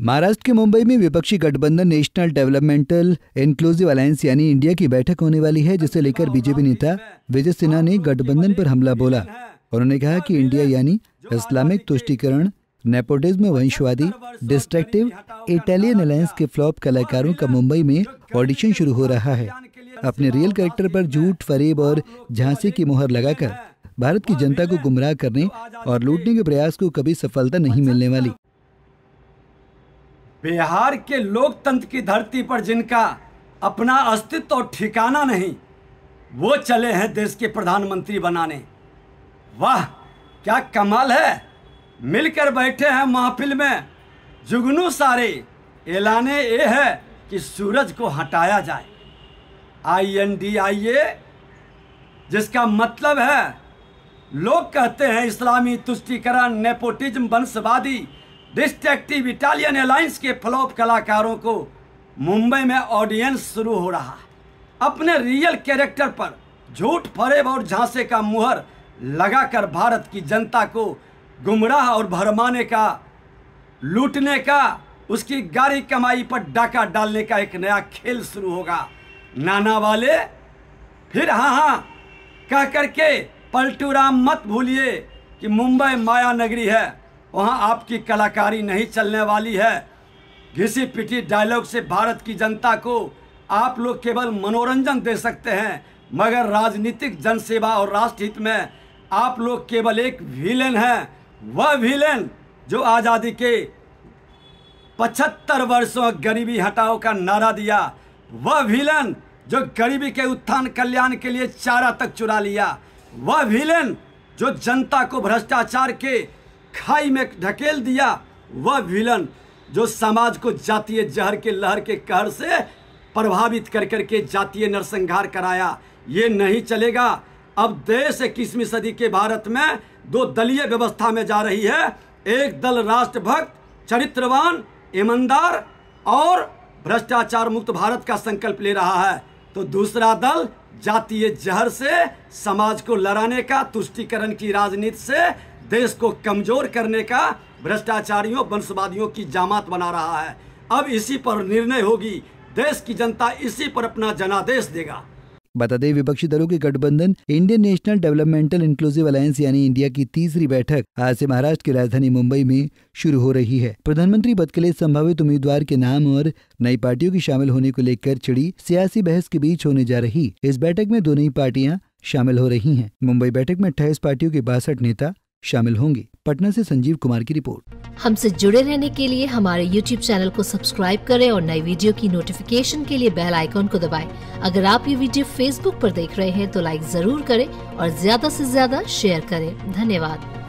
महाराष्ट्र के मुंबई में विपक्षी गठबंधन नेशनल डेवलपमेंटल इंक्लूसिव अलायंस यानी इंडिया की बैठक होने वाली है जिसे लेकर बीजेपी नेता विजय सिन्हा ने गठबंधन पर हमला बोला उन्होंने कहा कि इंडिया यानी इस्लामिक तुष्टिकरण नेपोटिज्म वंशवादी डिस्ट्रक्टिव इटालियन अलायंस के फ्लॉप कलाकारों का मुंबई में ऑडिशन शुरू हो रहा है अपने रियल कैरेक्टर पर झूठ फरेब और झांसी की मोहर लगाकर भारत की जनता को गुमराह करने और लूटने के प्रयास को कभी सफलता नहीं मिलने वाली बिहार के लोकतंत्र की धरती पर जिनका अपना अस्तित्व और ठिकाना नहीं वो चले हैं देश के प्रधानमंत्री बनाने वाह क्या कमाल है मिलकर बैठे हैं महफिल में जुगनू सारे ऐलाने ये है कि सूरज को हटाया जाए आई एन डी आई ए जिसका मतलब है लोग कहते हैं इस्लामी तुष्टिकरण नेपोटिज्म वंशवादी डिस्ट्रैक्टिव इटालियन एयरलाइंस के फ्लॉप कलाकारों को मुंबई में ऑडियंस शुरू हो रहा है अपने रियल कैरेक्टर पर झूठ फरेब और झांसे का मुहर लगाकर भारत की जनता को गुमराह और भरमाने का लूटने का उसकी गाड़ी कमाई पर डाका डालने का एक नया खेल शुरू होगा नाना वाले फिर हाँ हाँ कह करके पलटू राम मत भूलिए कि मुंबई माया नगरी है वहाँ आपकी कलाकारी नहीं चलने वाली है घिसी पिटी डायलॉग से भारत की जनता को आप लोग केवल मनोरंजन दे सकते हैं मगर राजनीतिक जनसेवा और राष्ट्रहित में आप लोग केवल एक विलेन हैं वह विलेन जो आज़ादी के पचहत्तर वर्षों गरीबी हटाओ का नारा दिया वह विलन जो गरीबी के उत्थान कल्याण के लिए चारा तक चुरा लिया वह विलेन जो जनता को भ्रष्टाचार के खाई में ढकेल दिया वह विलन जो समाज को जातीय जहर के लहर के कहर से प्रभावित कर करके जातीय नरसंहार कराया ये नहीं चलेगा अब देश इक्कीसवीं सदी के भारत में दो दलीय व्यवस्था में जा रही है एक दल राष्ट्रभक्त चरित्रवान ईमानदार और भ्रष्टाचार मुक्त भारत का संकल्प ले रहा है तो दूसरा दल जातीय जहर से समाज को लड़ाने का तुष्टिकरण की राजनीति से देश को कमजोर करने का भ्रष्टाचारियों वंशवादियों की जामात बना रहा है अब इसी पर निर्णय होगी देश की जनता इसी पर अपना जनादेश देगा बता दें विपक्षी दलों के गठबंधन Indian national developmental inclusive alliance यानी इंडिया की तीसरी बैठक आज से महाराष्ट्र की राजधानी मुंबई में शुरू हो रही है प्रधानमंत्री पद के लिए संभावित उम्मीदवार के नाम और नई पार्टियों के शामिल होने को लेकर चिड़ी सियासी बहस के बीच होने जा रही इस बैठक में दो नई पार्टियां शामिल हो रही हैं मुंबई बैठक में अट्ठाईस पार्टियों के बासठ नेता शामिल होंगे पटना से संजीव कुमार की रिपोर्ट हमसे जुड़े रहने के लिए हमारे यूट्यूब चैनल को सब्सक्राइब करें और नई वीडियो की नोटिफिकेशन के लिए बेल आइकॉन को दबाएं। अगर आप ये वीडियो फेसबुक पर देख रहे हैं तो लाइक जरूर करें और ज्यादा से ज्यादा शेयर करें धन्यवाद